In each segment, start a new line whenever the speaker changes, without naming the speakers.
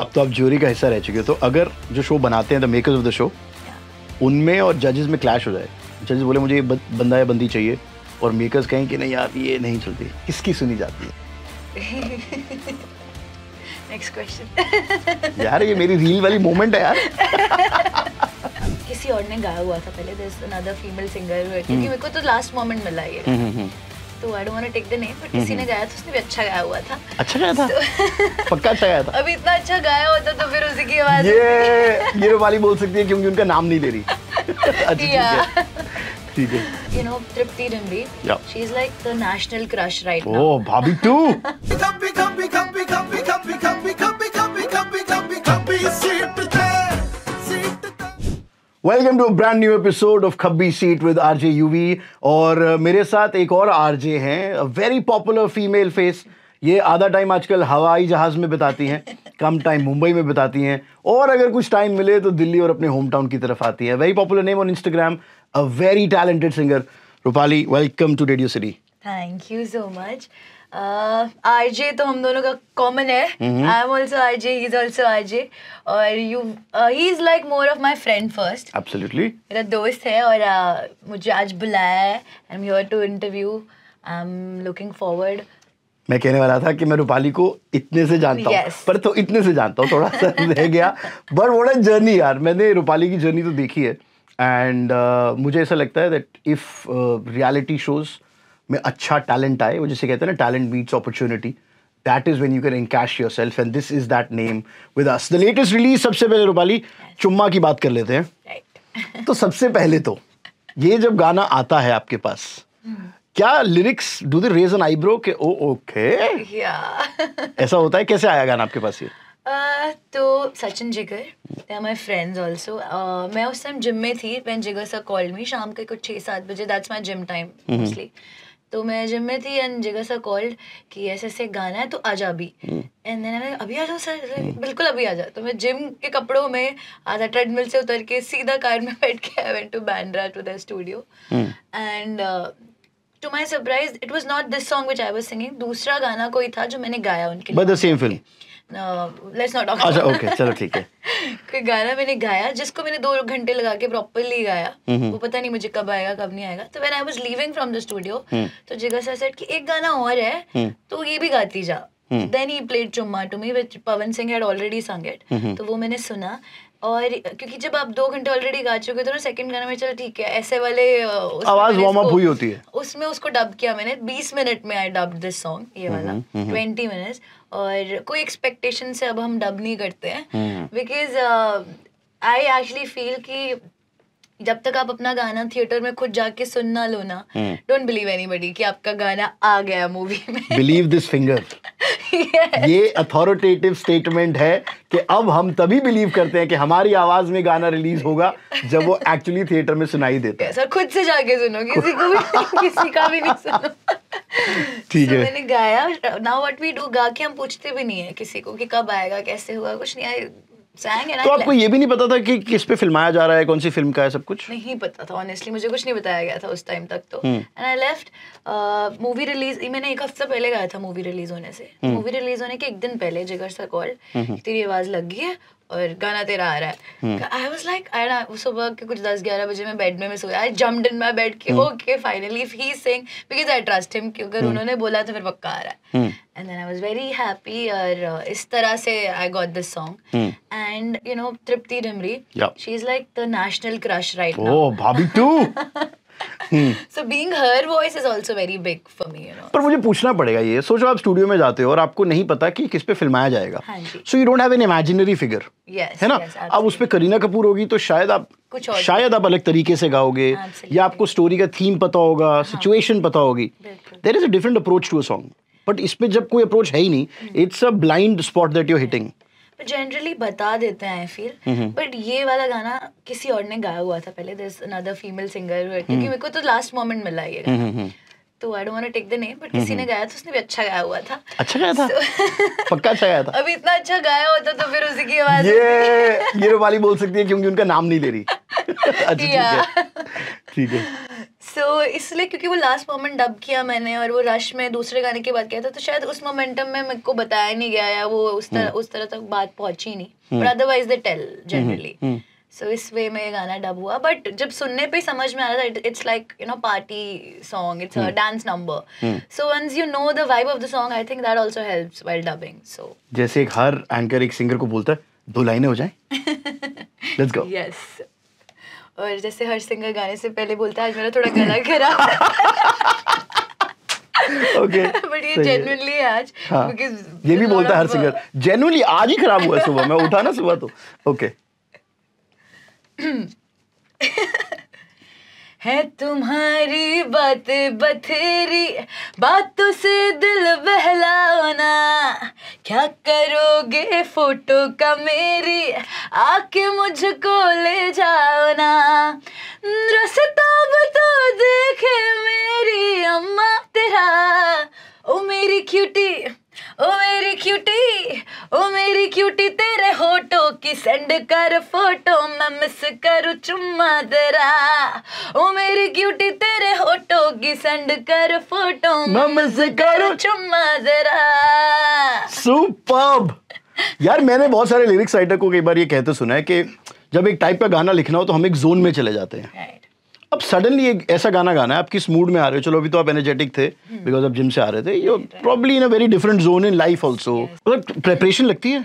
अब तो आप ज्यूरी का हिस्सा रह चुके हो तो अगर जो शो बनाते हैं the makers of the show उनमें और जजेस में क्लैश हो जाए जजेस बोले मुझे ये बंदा या बंदी चाहिए और मेकर्स कहें कि नहीं यार ये नहीं चलती किसकी सुनी जाती
है नेक्स्ट क्वेश्चन
यार ये मेरी रील वाली मोमेंट है यार
किसी और ने गाया हुआ था पहले दिस अनदर फीमेल सिंगर क्योंकि मेरे को तो लास्ट मोमेंट मिला ये हम्म, हम्म, हम्म। तो I don't want to take the name but किसी ने गाया तो उसने भी अच्छा गाया हुआ था
अच्छा गाया था पक्का अच्छा गाया था
अभी इतना अच्छा गाया होता तो फिर उसी की आवाज
ये ये वाली बोल सकती है क्योंकि उनका नाम नहीं ले रही अच्छा ठीक है
you know Tripti Ranveer she is like the national crush right now
oh bhabhi two
cup cup cup cup cup cup
welcome to brand new episode of Khabbi seat with you we और uh, मेरे साथ एक और जे हैं वेरी पॉपुलर फीमेल फेस ये आधा time आजकल हवाई जहाज़ में बिताती हैं कम टाइम मुंबई में बिताती हैं और अगर कुछ टाइम मिले तो दिल्ली और अपने होम टाउन की तरफ आती है very popular name on Instagram a very talented singer Rupali welcome to radio city
thank you so much RJ uh, तो हम दोनों का कॉमन है I am also RJ he is also RJ और you he is like more of my friend first absolutely मेरा दोस्त है और uh, मुझे आज बुलाया है I am here to interview I am looking forward
मैं कहने वाला था कि मैं रूपाली को इतने से जानता हूँ yes. पर तो इतने से जानता हूँ थोड़ा सा रह गया बट वोट अ जर्नी यार मैंने रूपाली की जर्नी तो देखी है एंड uh, मुझे ऐसा लगता है दैट इफ़ रियलिटी शोज़ में अच्छा टैलेंट आए वो जैसे कहते हैं ना talent beats opportunity that is when you can encash yourself and this is that name with us the latest release सबसे पहले रूपाली चुम्मा की बात कर लेते हैं तो सबसे पहले तो ये जब गाना आता है आपके पास हम्म। क्या lyrics do the raise eyebrow के ओ ओके ऐसा होता है कैसे आया गाना आपके पास ये
तो Sachin Jigar they are my friends also मैं उस टाइम जिम में थी वैन जिगर सर कॉल मी शाम के कुछ छः सात बजे that's my gym time mostly तो मैं जिम में थी एंड जगह सर कॉल्ड कि ऐसे ऐसे गाना है तो जा अभी एंड हम्म। देन मैंने अभी आ जाओ सर हम्म। बिल्कुल अभी आ जाओ तो मैं जिम के कपड़ों में आधा ट्रेडमिल से उतर के सीधा कार में बैठ के I went to Bandra to the studio and to my surprise it was not this song which I was singing दूसरा गाना कोई था जो मैंने गाया उनके लिए same film let's not talk अच्छा ओके चलो ठीक है कोई गाना मैंने गाया जिसको मैंने दो घंटे लगा के प्रॉपरली गाया हम्म, हम्म। वो पता नहीं मुझे कब आएगा कब नहीं आएगा तो when I was leaving from the studio तो सर सेड कि एक गाना और है हम्म। तो ये भी गाती जा then he played Chumma to me Pawan Singh had already sung it तो वो मैंने सुना और क्योंकि जब आप दो घंटे ऑलरेडी गा चुके तो ना सेकंड गाना में चलो ठीक है ऐसे वाले आवाज वार्म अप हुई होती है उसमें उसको डब किया मैंने 20 मिनट में आई डब दिस सॉन्ग ये वाला 20 मिनट्स और कोई एक्सपेक्टेशन से अब हम डब नहीं करते हैं बिकॉज आई एक्चुअली फील कि जब तक आप अपना गाना थिएटर में खुद जाके सुनना लो ना डोंट बिलीव एनीबॉडी कि आपका गाना आ गया मूवी में
बिलीव दिस फिंगर ये अथॉरिटेटिव स्टेटमेंट है कि अब हम तभी बिलीव करते हैं कि हमारी आवाज में गाना रिलीज होगा जब वो एक्चुअली थिएटर में सुनाई देता है
सर खुद से जाके सुनो किसी को भी किसी का भी नहीं सुनो ठीक है मैंने गाया नाउ व्हाट वी डू गा के हम पूछते भी नहीं है किसी को कि कब आएगा कैसे हुआ कुछ नहीं आई तो आपको ये
भी नहीं पता था कि किस पे फिल्माया जा रहा है कौन सी फिल्म का है सब कुछ नहीं
पता था ऑनेस्टली मुझे कुछ नहीं बताया गया था उस टाइम तक तो and I left movie release मैंने एक हफ्ता पहले गया था मूवी रिलीज होने से मूवी हम्म। रिलीज होने के एक दिन पहले जिगर सर कॉल हम्म। तेरी आवाज लग गई है और गाना तेरा आ रहा है आई वॉज लाइक आई ना सुबह के कुछ दस ग्यारह बजे मैं बेड में मैं सोया I jump in my bed के okay finally if he sing because I trust him क्योंकि उन्होंने बोला तो फिर पक्का आ रहा है and then I was very happy और uh, इस तरह से I got this song and you know Tripti Dimri she is like the national crush right now
bhabhi two
so being her voice is also very big for me
you know पर मुझे पूछना पड़ेगा ये सोचो आप स्टूडियो में जाते हो और आपको नहीं पता कि किस पे फिल्माया जाएगा so you don't have an imaginary figure है ना yes, अब उस पे करीना कपूर होगी तो शायद आप कुछ और शायद आप अलग तरीके से गाओगे absolutely. या आपको स्टोरी का थीम पता होगा सिचुएशन हाँ. पता होगी there is a different approach to a song but इस पर जब कोई अप्रोच है ही नहीं it's a blind spot that you're hitting
generally बता देते हैं आई फील बट ये वाला गाना किसी और ने गाया हुआ था पहले दिस अनदर फीमेल सिंगर क्योंकि मेरे को तो लास्ट मोमेंट मिला ये गाना तो I don't want to take the name but किसी ने गाया तो उसने भी अच्छा गाया हुआ था
अच्छा गाया था पक्का अच्छा गाया था
अभी इतना अच्छा गाया होता तो फिर उसी की आवाज
ये ये वाली बोल सकती है क्योंकि उनका नाम नहीं ले रही अच्छा,
ठीक है सो so, इसलिए क्योंकि वो लास्ट मोमेंट डब किया मैंने और वो रश में दूसरे गाने के बाद किया था तो शायद उस मोमेंटम में मेरे को बताया नहीं गया या वो उस तरह हम्म। उस तरह तक बात पहुंची नहीं पर otherwise they tell generally so इस वे में ये गाना डब हुआ बट जब सुनने पे समझ में आ रहा था it's like you know party song it's dance number so once you know the vibe of the song I think that also helps while dubbing so
जैसे एक हर एंकर एक सिंगर को बोलता है दो लाइनें हो जाएं लेट्स गो
यस और जैसे हर सिंगर गाने से पहले बोलता है आज मेरा थोड़ा गला खराब ओके बट ये जेन्युइनली आज हाँ। ये भी बोलता है हर सिंगर
जेन्युइनली आज ही खराब हुआ सुबह मैं उठा ना सुबह तो ओके
है तुम्हारी बात बथेरी बातों से दिल बहलाना क्या करोगे फोटो का मेरी आके मुझको ले जाओ ना रस्ता तो देखे मेरी अम्मा तेरा ओ मेरी क्यूटी ओ मेरी क्यूटी ओ मेरी क्यूटी तेरे होटो की सेंड कर फोटो मैं मिस करूँ चुम्मा तेरा ओ मेरी क्यूटी तेरे होटो की सेंड कर फोटो मैं मिस करूँ चुम्मा तेरा
सुपर्ब यार मैंने बहुत सारे लिरिक्स राइटर को कई बार ये कहते तो सुना है कि जब एक टाइप का गाना लिखना हो तो हम एक जोन में चले जाते हैं right. अब सडनली एक ऐसा गाना गाना है आप किस मूड में आ रहे हो चलो अभी तो आप एनर्जेटिक थे बिकॉज हम्म। आप जिम से आ रहे थे you probably in a very different zone in life also मतलब प्रेपरेशन लगती है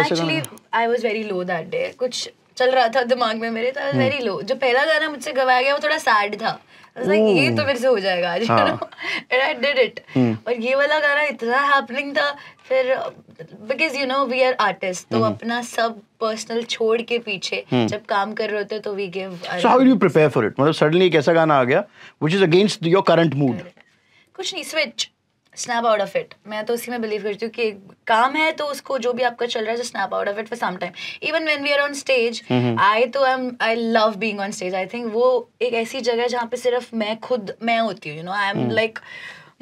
actually
I was very low that day कुछ चल रहा था दिमाग में मेरे तो वेरी लो हम्म। जो पहला गाना मुझसे गवाया गया वो थोड़ा सैड था like, ये तो मेरे से हो जाएगा आज एंड आई डिड इट और ये वाला गाना इतना हैपनिंग था फिर because you know we are artist तो mm-hmm. अपना सब पर्सनल छोड़ के पीछे mm. जब काम कर रहे होते तो we give so how you
prepare for it मतलब सडनली एक ऐसा गाना आ गया which is against your current mood
कुछ नहीं switch snap out of it मैं तो उसी में बिलीव करती हूँ कि काम है तो उसको जो भी आपका चल रहा है snap out of it for some time even when we are on stage I तो I am I love being on stage I think वो एक ऐसी जगह है जहाँ पे सिर्फ मैं खुद मैं होती हूँ you know I am like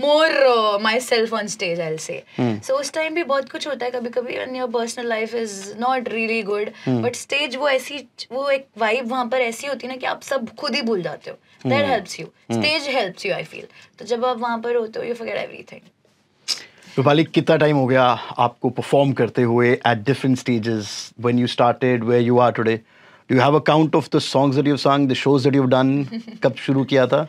more myself on stage i'll say so hmm. उस टाइम भी बहुत कुछ होता है कभी कभी and your personal life is not really good but stage वो ऐसी वो एक वाइब वहां पर ऐसी होती है ना कि आप सब खुद ही भूल जाते हो that helps you stage helps you I feel तो जब आप वहां पर होते हो यू फॉरगेट एवरीथिंग
रूपाली कितना टाइम हो गया आपको परफॉर्म करते हुए at different stages when you started where you are today do you have a count of the songs that you have song the shows that you have done कब शुरू किया था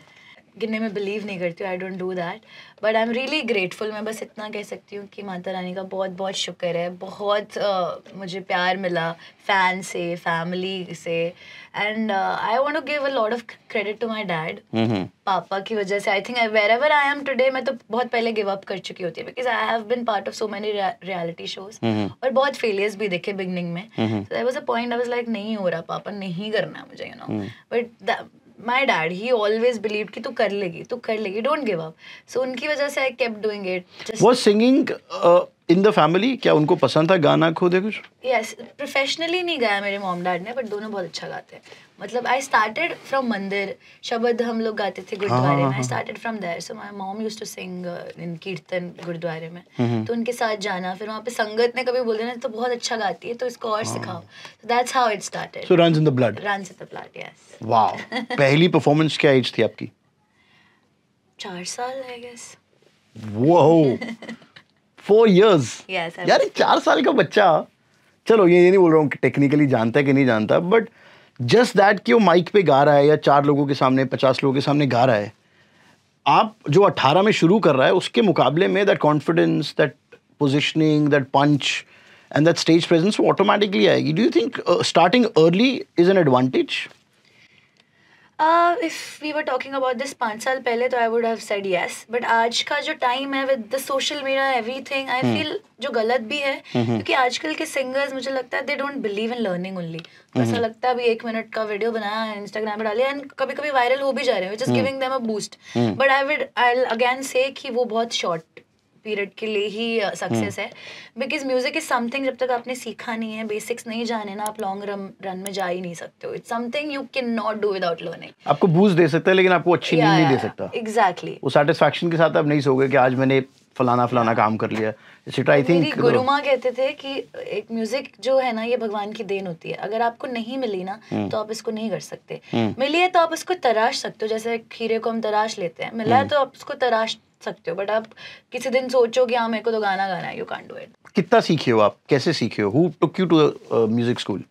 गिनने में बिलीव नहीं करती हूँ I don't do that but I am really grateful मैं बस इतना कह सकती हूँ कि माता रानी का बहुत बहुत शुक्र है बहुत uh, मुझे प्यार मिला फैन से फैमिली से and I want to give a lot of credit to my dad पापा की वजह से I think wherever I am today मैं तो बहुत पहले गिव अप कर चुकी होती है because I have been part of so many reality shows और बहुत फेलियर्स भी देखे बिगनिंग में was a point I was like नहीं हो रहा पापा नहीं करना मुझे you know but my dad he always believe कि तू कर लेगी तू कर लेगी डोंट गिव अप सो उनकी वजह से आई केप डूइंग इट
वो सिंगिंग इन द फैमिली क्या उनको पसंद था गाना खुद कुछ
यस प्रोफेशनली नहीं गाया मेरे मॉम डैड ने बट दोनों बहुत अच्छा गाते हैं मतलब आई स्टार्टेड फ्रॉम मंदिर शब्द हम लोग गाते थे हाँ, गुरुद्वारे हाँ, में I started from there so my mom used to sing in kirtan गुरुद्वारे में तो उनके साथ जाना फिर वहां पे संगत ने कभी बोल देना तो बहुत अच्छा गाती है तो इसको और हाँ। सिखाओ so that's how it started so runs in the blood runs in the blood yes
wow पहली परफॉर्मेंस क्या एज थी आपकी
4 साल I guess
wow four years यार एक चार साल का बच्चा चलो ये ये नहीं बोल रहा हूँ टेक्निकली जानता है कि नहीं जानता बट जस्ट दैट कि वो माइक पे गा रहा है या चार लोगों के सामने पचास लोगों के सामने गा रहा है आप जो अट्ठारह में शुरू कर रहा है उसके मुकाबले में that confidence that positioning that punch and that stage presence वो ऑटोमेटिकली आएगी do you think starting early is an advantage
if we were talking about this पाँच साल पहले तो I would have said yes but आज का जो time है with the social media thing I feel जो गलत भी है hmm, hmm. क्योंकि आजकल के सिंगर्स मुझे लगता है they don't believe in learning only ऐसा hmm. लगता है अभी एक मिनट का वीडियो बनाया इंस्टाग्राम पर डाले एंड कभी कभी वायरल हो भी जा रहे हैं which is giving them a boost but I would I again say कि वो बहुत शॉर्ट पीरियड के लिए ही सक्सेस हम्म। है बिकॉज म्यूजिक इज समथिंग जब तक आपने सीखा नहीं है बेसिक्स नहीं जाने ना आप लॉन्ग रन रन में जा ही नहीं सकते हो it's something you can not do without learning
आपको बूस्ट दे सकता है लेकिन आपको अच्छी नींद नहीं, दे सकता
एग्जैक्टली वो
उस सेटिस्फैक्शन के साथ आप नहीं सोगे कि आज मैंने फलाना फलाना काम कर लिया इट आई थिंक गुरु माँ
कहते थे कि एक म्यूजिक जो है ना ये भगवान की देन होती है अगर आपको नहीं मिली ना हम्म। तो आप इसको नहीं कर सकते हम्म। मिली है तो आप उसको तराश सकते हो जैसे खीरे को हम तराश लेते हैं मिला है तो आप उसको तराश सकते हो बट आप किसी दिन सोचो कि हाँ मेरे को तो गाना गाना है यू कैन डू इट
कितना सीखे हो आप कैसे सीखे हो took you to music school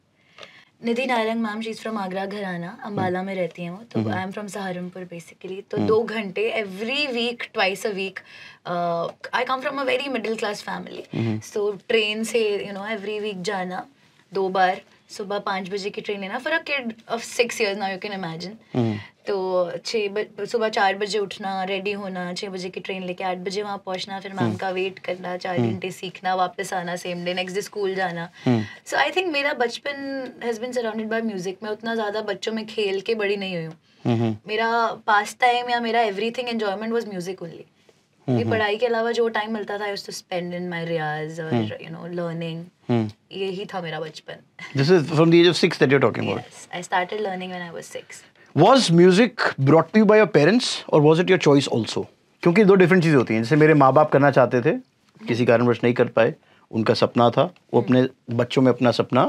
Nidhi Narang ma'am she is from Agra gharana Ambala में रहती हैं वो तो I am from Saharanpur basically तो हम्म। दो घंटे every week twice a week I come from a very middle class family so train से यू नो एवरी वीक जाना दो बार सुबह पाँच बजे की ट्रेन लेना for a kid of six years now you can imagine तो छः सुबह चार बजे उठना रेडी होना छः बजे की ट्रेन लेके आठ बजे वहाँ पहुँचना फिर मैम हम्म। का वेट करना चार हम्म। घंटे सीखना वापस आना same day next day school जाना सो आई थिंक मेरा बचपन has been surrounded by music मैं उतना ज़्यादा बच्चों में खेल के बड़ी नहीं हुई हूँ हम्म, मेरा पास टाइम या मेरा everything enjoyment was music only कि हम्म, हम्म। पढ़ाई के अलावा जो टाइम मिलता था उस to spend in my riyaz और यू नो लर्निंग यही था मेरा बचपन
this is from the age of 6 that you are talking about
I started learning when I was 6
was music brought to you by your parents और was it your choice also क्योंकि दो different चीज़ें होती हैं जैसे मेरे मां बाप करना चाहते थे किसी कारणवश नहीं कर पाए उनका सपना था वो हम्म। अपने बच्चों में अपना सपना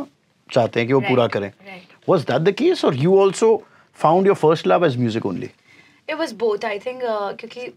चाहते हैं कि वो right, पूरा करें वाज दैट द केस और you also found your first love as music only
it was both I think क्योंकि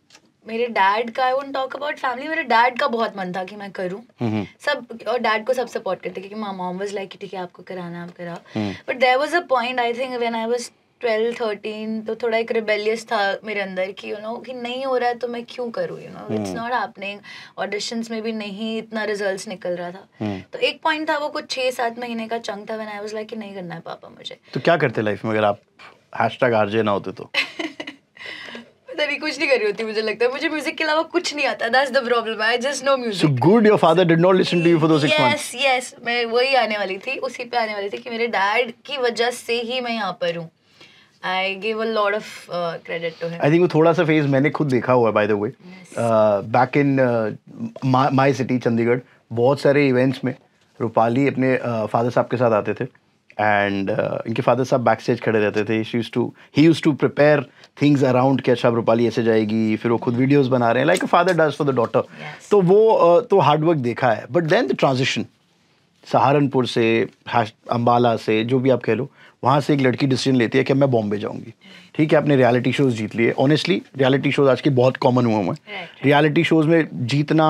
मेरे डैड का I would talk about family मेरे डैड का बहुत मन था कि मैं करूँ mm-hmm. सब और डैड को सब सपोर्ट करते क्योंकि माँ मॉम वॉज लाइक ठीक है आपको कराना आप कराओ but there was a point I think when I was twelve thirteen तो थोड़ा एक रिबेलियस था मेरे अंदर कि यू you नो know, कि नहीं हो रहा है तो मैं क्यों करूँ you know it's not happening audition में भी नहीं इतना रिजल्ट निकल रहा था mm hmm. तो एक पॉइंट था वो कुछ छः सात महीने का चंक था वेन आई वॉज लाइक कि नहीं करना है पापा मुझे
तो क्या करते लाइफ में अगर आप हैशटैग आरजे ना होते तो
नहीं कुछ नहीं कर रही होती मुझे लगता है मुझे म्यूजिक के अलावा कुछ नहीं आता that's the problem I just know music so
good your father did not listen to you for those 6 months
yes yes मैं वही आने वाली थी उसी पे आने वाली थी कि मेरे डैड की वजह से ही मैं यहां पर हूं I give a lot of credit to him I think
वो थोड़ा सा फेज मैंने खुद देखा हुआ है by the way back in my city Chandigarh बहुत सारे इवेंट्स में रूपाली अपने फादर uh, साहब के साथ आते थे एंड uh, इनके फादर साहब बैक स्टेज खड़े रहते थे she use to he use to prepare things around कि अच्छा रूपाली ऐसे जाएगी फिर वो खुद वीडियोज़ बना रहे हैं like a father does for the daughter तो वो uh, तो हार्डवर्क देखा है but then the transition Saharanpur से अम्बाला से जो भी आप कह लो वहाँ से एक लड़की डिसीजन लेती है कि मैं बॉम्बे जाऊँगी ठीक है आपने रियलिटी शोज़ जीत लिए ऑनेस्टली रियलिटी शोज़ आज के बहुत कॉमन हुए हुए हैं रियलिटी शोज़ में जीतना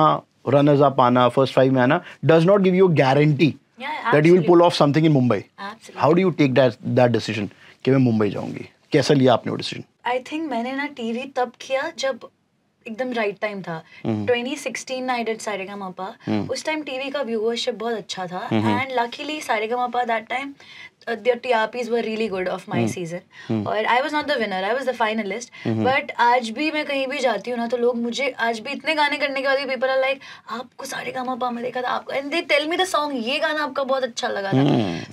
रनर्स अप आना फर्स्ट फाइव में आना does not give you guarantee yeah, that you will pull off something in Mumbai. Absolutely. How do you take that that decision? कि मैं मुंबई जाऊंगी कैसा लिया आपने वो डिसीजन
आई थिंक मैंने ना टीवी तब किया जब एकदम राइट टाइम था 2016 आई डिड सारेगामापा उस टाइम टीवी का व्यूअरशिप बहुत अच्छा था and luckily Ma Pa that time uh, their TRPs were really good of my mm. season Mm. Or I was not the winner I was the finalist Mm -hmm. but आज भी मैं कहीं भी जाती हूँ ना तो लोग मुझे आज भी इतने गाने करने के बाद भी people are like आपको सारे गामा पा में देखा था आपको and they tell me the song ये गाना आपका बहुत अच्छा लगा था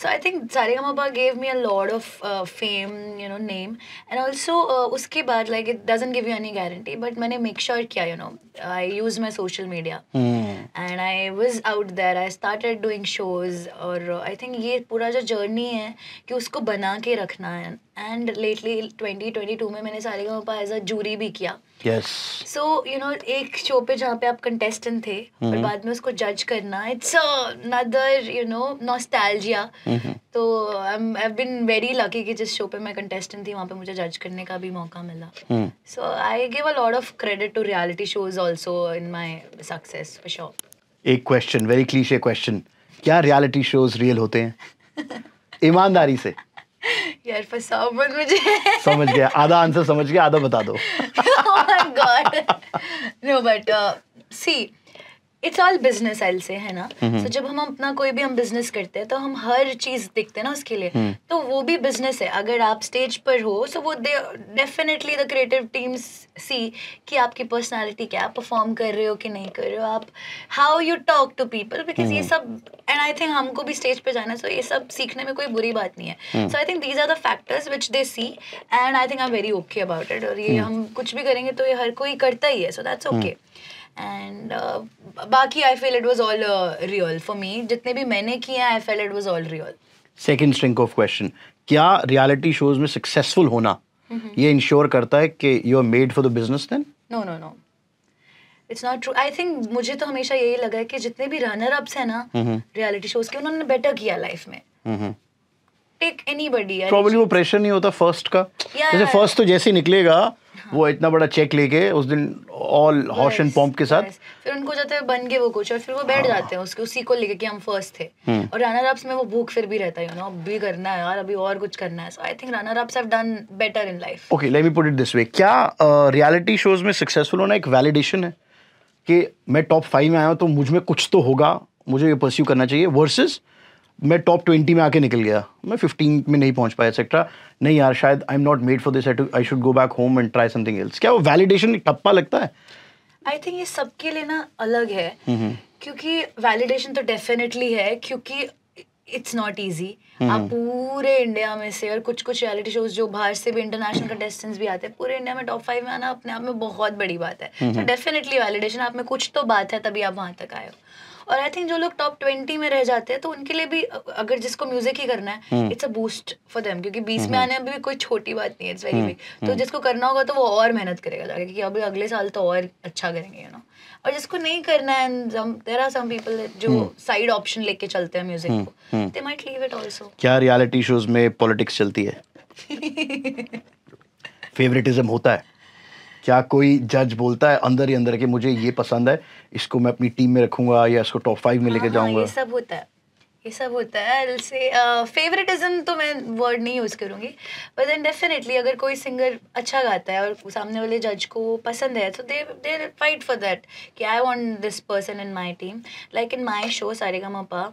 so I think Sare Gama Pa gave me a lot of uh, fame you know name and also uh, उसके बाद like it doesn't give you any guarantee but मैंने make sure किया you know I use my social media mm. and I was out there I started doing shows or uh, I think ये पूरा जो journey है हैं कि उसको बना के रखना है and lately twenty twenty two में मैंने सारे गाँव पर एज अ जूरी भी किया सो यू नो एक शो पे जहाँ पे आप कंटेस्टेंट थे mm-hmm. और बाद में उसको जज करना it's another you know nostalgia तो आई बिन वेरी लकी कि जिस शो पे मैं कंटेस्टेंट थी वहाँ पे मुझे जज करने का भी मौका मिला so I give a lot of credit to reality shows also in my success for sure
एक क्वेश्चन वेरी क्लीशे क्वेश्चन क्या रियलिटी शोज रियल होते हैं ईमानदारी से
यार फसाओ मुझे
समझ गया आधा आंसर समझ गया आधा बता दो
no but see it's all business एल से है ना सो हम्म। जब हम अपना कोई भी हम बिजनेस करते हैं तो हम हर चीज देखते हैं ना उसके लिए हम्म। तो वो भी बिजनेस है अगर आप स्टेज पर हो सो वो definitely the creative teams see कि आपकी पर्सनालिटी क्या आप परफॉर्म कर रहे हो कि नहीं कर रहे हो आप how you talk to people because ये हम्म। सब एंड आई थिंक हमको भी स्टेज पर जाना सो ये सब सीखने में कोई बुरी बात नहीं है so I think these are the factors which they see and I think I am very okay about it और ये हम कुछ भी करेंगे तो ये हर कोई करता ही है so that's okay and uh, बाकी I feel it was all real for me जितने भी मैंने किए हैं I feel it was all real
second string of question क्या रियालिटी शोज में सक्सेसफुल होना
mm-hmm. ये
इंश्योर करता है कि you are made for the business then
no no no it's not true I think मुझे तो हमेशा यही लगा है कि जितने भी रनर अप्स हैं ना रियलिटी mm-hmm. शोज के उन्होंने बेटर किया लाइफ में टेक एनीबडी प्रॉब्लली
वो प्रेशर नहीं होता फर्स्ट का जैसे फर्स्ट तो जैसे निकलेगा वो इतना बड़ा चेक लेके उस दिन ऑल हॉश एंड पॉम्प के साथ
फिर उनको जाते हैं बन गए वो कुछ और फिर वो बैठ हाँ। जाते हैं उसके उसी को लेके कि हम फर्स्ट थे हम्म। और रनर अप्स में वो भूख फिर भी रहता है यू नो अब भी करना है यार अभी और कुछ करना है so I think runner ups have done better in life
okay let me put it this way क्या रियलिटी uh, शोज में सक्सेसफुल होना एक वैलिडेशन है कि मैं टॉप फाइव में आया हूँ तो मुझ में कुछ तो होगा मुझे ये परस्यू करना चाहिए वर्सेस मैं टॉप ट्वेंटी में आके निकल गया मैं फिफ्टीन में नहीं पहुंच पाया एक्सेट्रा नहीं यार शायद I am not made for this I should go back home and try something else क्या वो वैलिडेशन टप्पा लगता है
आई थिंक ये सबके लिए ना अलग है mm-hmm. क्योंकि वैलिडेशन तो डेफिनेटली है क्योंकि इट्स नॉट ईजी आप पूरे इंडिया में से और कुछ कुछ रियलिटी शोज जो बाहर से भी इंटरनेशनल कंटेस्टेंट्स भी आते हैं पूरे इंडिया में टॉप फाइव में आना अपने आप में बहुत बड़ी बात है डेफिनेटली वैलिडेशन आप में कुछ तो बात है तभी आप वहाँ तक आए हो और आई थिंक जो लोग टॉप ट्वेंटी में रह जाते हैं तो उनके लिए भी अगर जिसको म्यूजिक ही करना है it's a boost for them क्योंकि बीस में हम्म। आने अभी कोई छोटी बात नहीं है इट्स वेरी बिग तो हम्म। जिसको करना होगा तो वो और मेहनत करेगा जाके कि अभी अगले साल तो और अच्छा करेंगे यू नो और जिसको नहीं करना है देयर आर सम पीपल जो साइड हम्म। ऑप्शन लेके चलते हैं म्यूजिक को they might leave it also
क्या रियलिटी शोज में पॉलिटिक्स चलती है फेवरेटिज्म होता है क्या कोई जज बोलता है अंदर ही अंदर के मुझे ये पसंद है इसको मैं अपनी टीम में रखूंगा या इसको टॉप फाइव में लेके हाँ, जाऊंगा ये
सब होता है ये सब होता है से फेवरेटिज्म uh, तो मैं वर्ड नहीं यूज़ करूँगी बट देन डेफिनेटली अगर कोई सिंगर अच्छा गाता है और सामने वाले जज को पसंद है तो they they fight for that कि I want this person in my team like in my show Sare का Mapa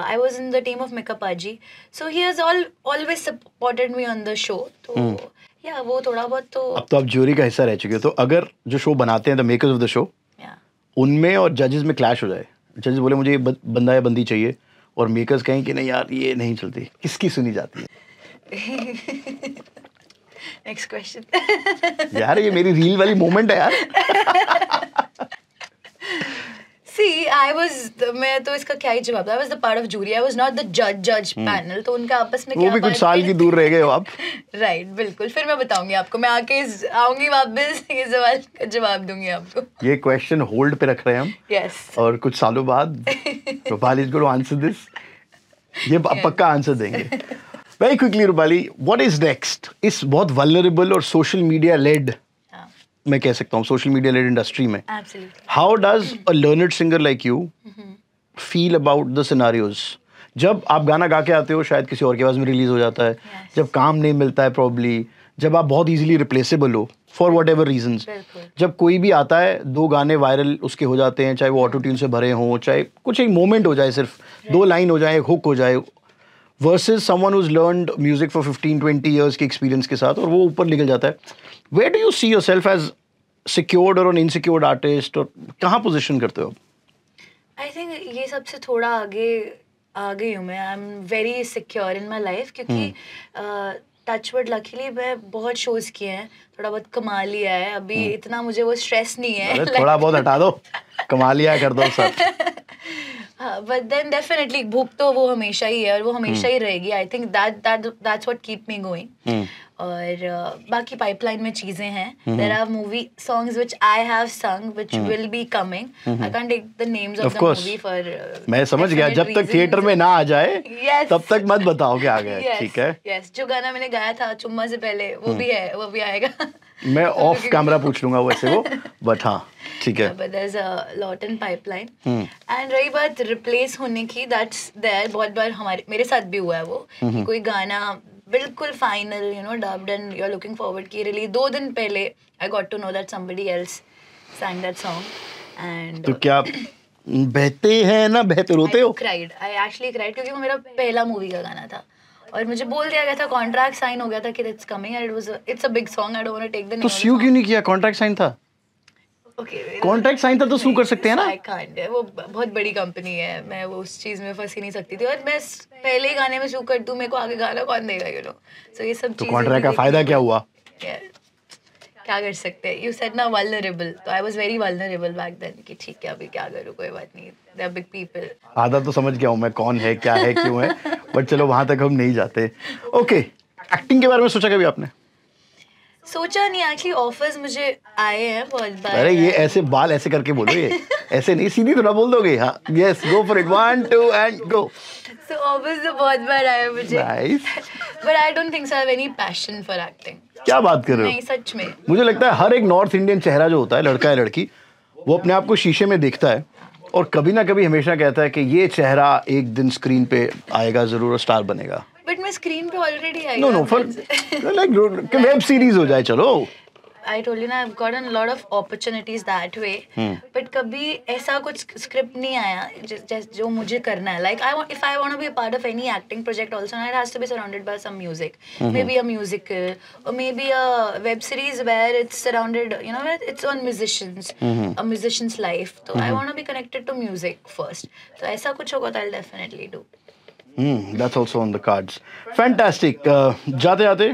I was in the team of Mika paaji so he has all always supported me on the show तो mm. या वो थोड़ा बहुत तो
अब तो आप ज्यूरी का हिस्सा रह चुके हो तो अगर जो शो बनाते हैं the makers of the show उनमें और जजेस में क्लैश हो जाए जजेस बोले मुझे ये बंदा या बंदी चाहिए और मेकर्स कहें कि नहीं यार ये नहीं चलती किसकी सुनी जाती
है नेक्स्ट क्वेश्चन
यार ये मेरी रील वाली मोमेंट है यार
सी आई वाज मैं तो इसका क्या ही जवाब I was the part of jury I was not the जज जज पैनल तो उनका आपस में वो भी कुछ साल
की दूर रह गए हो आप
राइट बिल्कुल फिर मैं बताऊंगी आपको मैं आके आऊंगी वापस ये सवाल का जवाब दूंगी आपको
ये क्वेश्चन होल्ड पे रख रहे हैं हम यस और कुछ सालों बाद Rupali is going to answer this ये पक्का आंसर देंगे very quickly Rupali what is next इस बहुत वल्नरेबल और सोशल मीडिया लेड मैं कह सकता हूँ सोशल मीडिया लेड इंडस्ट्री में how does a learned singer like you feel about the scenarios जब आप गाना गा के आते हो शायद किसी और के आवाज़ में रिलीज़ हो जाता है yes. जब काम नहीं मिलता है प्रॉब्ली जब आप बहुत ईजिली रिप्लेसेबल हो फॉर वट एवर रीजन्स जब कोई भी आता है दो गाने वायरल उसके हो जाते हैं चाहे वो ऑटो mm-hmm. ट्यून से भरे हों चाहे कुछ एक मोमेंट हो जाए सिर्फ right. दो लाइन हो जाए एक हुक हो जाए versus someone who's learn music for fifteen twenty years के एक्सपीरियंस के साथ और वो ऊपर निकल जाता है where do you see yourself as secured और इनसिक्योर्ड आर्टिस्ट और कहाँ पोजिशन करते हो
आई थिंक ये सबसे थोड़ा आगे आ गई हूँ मैं I am very secure in my life क्योंकि टचवर्ड हम्म। लकीली मैं बहुत शोज़ किए हैं थोड़ा बहुत कमा लिया है अभी हम्म। इतना मुझे वो स्ट्रेस नहीं है थोड़ा बहुत हटा
दो कमा लिया कर दो सब
बट देन डेफिनेटली भूख तो वो हमेशा ही है और वो हमेशा हम्म। ही रहेगी I think that that that's what keep me going और uh, बाकी पाइपलाइन में चीजें हैं there are movie song which I have sung which will be coming I can take the names of the movie for मैं समझ गया जब तक थिएटर में
ना आ जाए तब तक मत बताओ कि आ गया ठीक है
यस जो गाना मैंने गाया था चुम्मा से पहले वो हम्म। भी है वो भी आएगा
मैं ऑफ कैमरा पूछ लूंगा वैसे वो बट हाँ ठीक है
but there is a lot in pipeline and रही बात रिप्लेस होने की दैट्स देयर बहुत बार हमारे मेरे साथ भी हुआ है वो mm hmm. कोई गाना बिल्कुल final you know dubbed and you are looking forward की रिलीज दो दिन पहले I got to know that somebody else sang that song and
तो क्या बहते हैं ना बहते रोते हो
क्राइड आई एक्चुअली क्राइड क्योंकि वो मेरा पहला मूवी का गाना था और मुझे बोल दिया गया था कॉन्ट्रैक्ट साइन हो गया था कि it's coming and it was it's a big song I don't want to take the तो सू
क्यों नहीं किया कॉन्ट्रैक्ट साइन था कॉन्ट्रैक्ट साइन था तो सू कर सकते हैं ना आई
कांट वो बहुत बड़ी कंपनी है मैं वो उस चीज में फंस ही नहीं सकती थी और मैं पहले गाने में सू कर दूं मेरे को आगे गाना कौन देगा यू नो सो ये सब तो कॉन्ट्रैक्ट का फायदा क्या हुआ क्या कर सकते हैं यू सेड ना वल्नरेबल तो I was very vulnerable back then कि ठीक है अभी क्या करूँ कोई बात नहीं दे बिग पीपल
आधा तो समझ गया हूँ मैं कौन है क्या है क्यों है बट चलो वहाँ तक हम नहीं जाते ओके okay, एक्टिंग के बारे में सोचा कभी आपने
सोचा नहीं एक्चुअली ऑफर्स मुझे आए हैं बहुत बार अरे ये
ऐसे बाल ऐसे करके बोलो ये ऐसे नहीं सीधी तो ना बोल दोगे हाँ yes go for it one two and go
so offers तो बहुत बार आए मुझे nice but I don't think so have any passion for acting
क्या बात कर रहे हो नहीं सच में मुझे लगता है हर एक नॉर्थ इंडियन चेहरा जो होता है लड़का है लड़की वो अपने आप को शीशे में देखता है और कभी ना कभी हमेशा कहता है कि ये चेहरा एक दिन स्क्रीन पे आएगा ज़रूर और स्टार बनेगा
बट मैं स्क्रीन पे already I know no for
like कि वेब सीरीज हो जाए चलो
आई टोल्ड यू ना I got a lot of opportunities that way but कभी ऐसा कुछ स्क्रिप्ट नहीं आया जो मुझे करना है like I if I want to be a part of any acting project also I has to be surrounded by some music may be a musical और may be a web series where it's surrounded you know it's on musicians a musicians life तो I want to be connected to music first तो ऐसा कुछ होगा तो I definitely do
hmm that's also on the cards fantastic जाते जाते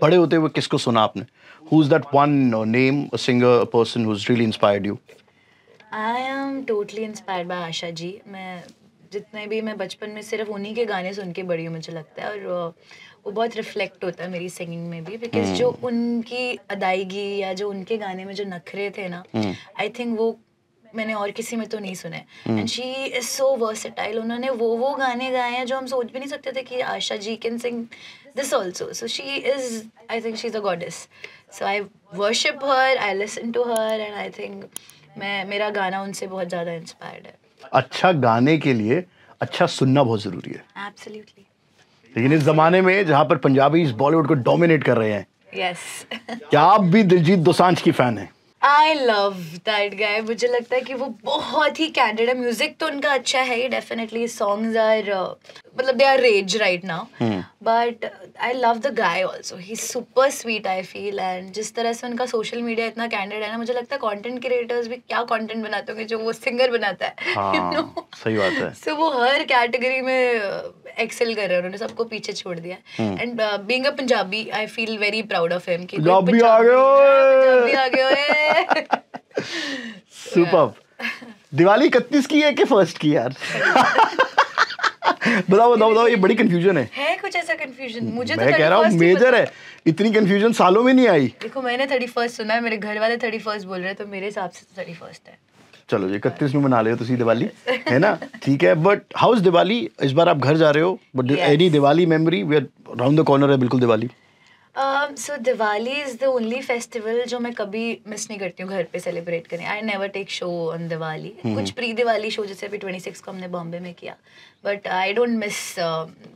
बड़े होते हुए किसको सुना आपने who is that one name a singer a person who is really inspired you
I am totally inspired by Asha ji मैं जितने भी मैं बचपन में सिर्फ उन्हीं के गाने सुन के बड़ी हूँ मुझे लगता है और uh, वो बहुत रिफ्लेक्ट होता है मेरी सिंगिंग में भी बिकॉज hmm. जो उनकी अदायगी या जो उनके गाने में जो नखरे थे ना आई hmm. थिंक वो मैंने और किसी में तो नहीं सुने and she is so versatile उन्होंने वो वो गाने गाए हैं जो हम सोच भी नहीं सकते थे कि Asha ji can sing this also so she is I think she is a goddess so I worship her I listen to her and I think मैं मेरा गाना उनसे बहुत ज़्यादा इंस्पायर्ड है
अच्छा गाने के लिए अच्छा सुनना बहुत ज़रूरी है एब्सोल्युटली लेकिन इस ज़माने में जहाँ पर पंजाबी इस बॉलीवुड को डोमिनेट कर रहे हैं
यस yes.
क्या आप भी दिलजीत दोसांझ की फ़ैन हैं
आई लव दैट गाय मुझे लगता है कि वो बहुत ही कैंडेड है म्यूज़िक तो उनका अच्छा है ही डेफिनेटली सॉन्ग्स आर मतलब they are rage right now but I love the guy also he super sweet I feel and जिस तरह से उनका सोशल मीडिया इतना कैंडेड है ना मुझे लगता है कॉन्टेंट क्रिएटर्स भी क्या कॉन्टेंट बनाते होंगे जो वो सिंगर बनाता है हाँ, सही बात है सो वो हर कैटेगरी में एक्सेल uh, कर रहे हैं उन्होंने सबको पीछे छोड़ दिया and being a Punjabi I feel very proud of him
की दिवाली इकतीस की है कि फर्स्ट की यार बताओ बताओ बताओ ये बड़ी कंफ्यूजन है
है कुछ ऐसा कंफ्यूजन मुझे तो मैं तो कह रहा हूँ मेजर है
इतनी कंफ्यूजन सालों में नहीं आई
देखो मैंने थर्टी फर्स्ट सुना है मेरे घर वाले थर्टी फर्स्ट बोल रहे हैं तो मेरे हिसाब से तो थर्टी फर्स्ट है
चलो जी इकतीस में मना रहे तो सी दिवाली है ना ठीक है बट हाउस दिवाली इस बार आप घर जा रहे हो but any Diwali memory we are round the corner है बिल्कुल Diwali
so Diwali is the only festival जो मैं कभी मिस नहीं करती हूँ घर पे सेलिब्रेट करें I never take show on Diwali कुछ प्री दिवाली शो जैसे अभी ट्वेंटी सिक्स को हमने बॉम्बे में किया but I don't miss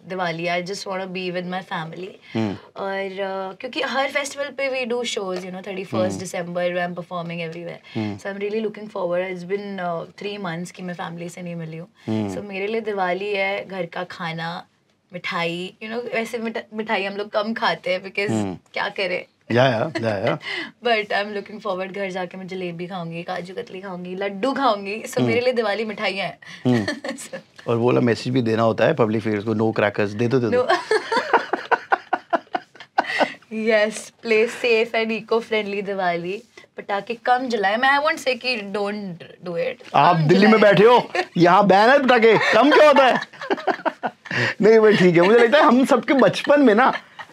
Diwali I just want be with my family और uh, क्योंकि हर फेस्टिवल पे we do shows you know thirty first December I am performing everywhere so I am really looking forward it's been three months की मैं family से नहीं मिली हूँ सो हम्म। मेरे लिए दिवाली है घर का खाना मिठाई यू नो वैसे मिठाई हम लोग कम खाते हैं बिकॉज हम्म। क्या करें
but
I am looking forward घर जाके मैं जलेबी खाऊंगी काजू कतली खाऊंगी लड्डू खाऊंगी सो हम्म। मेरे लिए दिवाली मिठाइयाँ हैं हम्म।
और वो मैसेज भी देना होता है पब्लिक फिगर्स को नो क्रैकर्स दे दो दे दो
yes play safe and eco friendly Diwali पटाखे कम जलाए मैं आई वोंट से कि डोंट डू इट
आप दिल्ली में बैठे हो यहाँ बैन है पटाखे कम क्यों होता है नहीं भाई ठीक है मुझे लगता है हम सबके बचपन में ना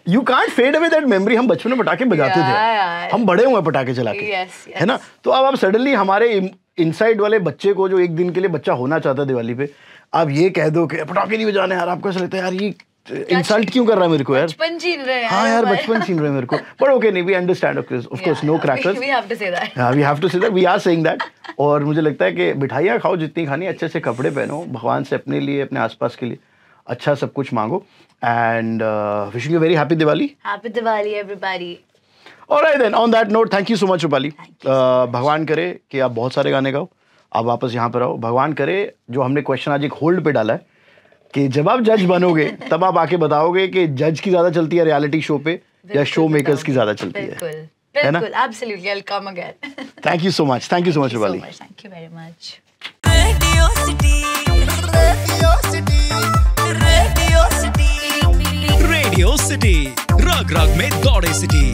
you can't fade away that memory हम बचपन में पटाखे बजाते थे हम बड़े हुए पटाखे चला के है ना तो अब आप सडनली हमारे इनसाइड वाले बच्चे को जो एक दिन के लिए बच्चा होना चाहता है दिवाली पे आप ये कह दो कि पटाखे नहीं बजाने यार आपको ऐसा लगता है यार ये इंसल्ट क्यों कर रहा है मेरे को यार बचपन
छीन रहे हैं हां यार बचपन
छीन रहे हैं मेरे को बट ओके नहीं we understand of course of course no crackers we
have to say that
हां we have to say that we are saying that और मुझे लगता है कि मिठाइयां खाओ जितनी खानी अच्छे से कपड़े पहनो भगवान से अपने लिए अपने आसपास के लिए अच्छा सब कुछ मांगो and wishing you very happy Diwali
happy Diwali everybody
alright then on that note thank you so much Rupali भगवान करे कि आप बहुत सारे गाने गाओ आप वापस यहाँ पर आओ भगवान करे जो हमने क्वेश्चन आज एक होल्ड पे डाला है कि जब आप जज बनोगे तब आप आके बताओगे कि जज की ज्यादा चलती है रियलिटी शो पे या शो मेकर्स की ज्यादा चलती
है है ना absolutely I'll come again
thank you so much thank you so much Rupali thank you very much Radio City
Radio City radio city रग रग में दौड़े सिटी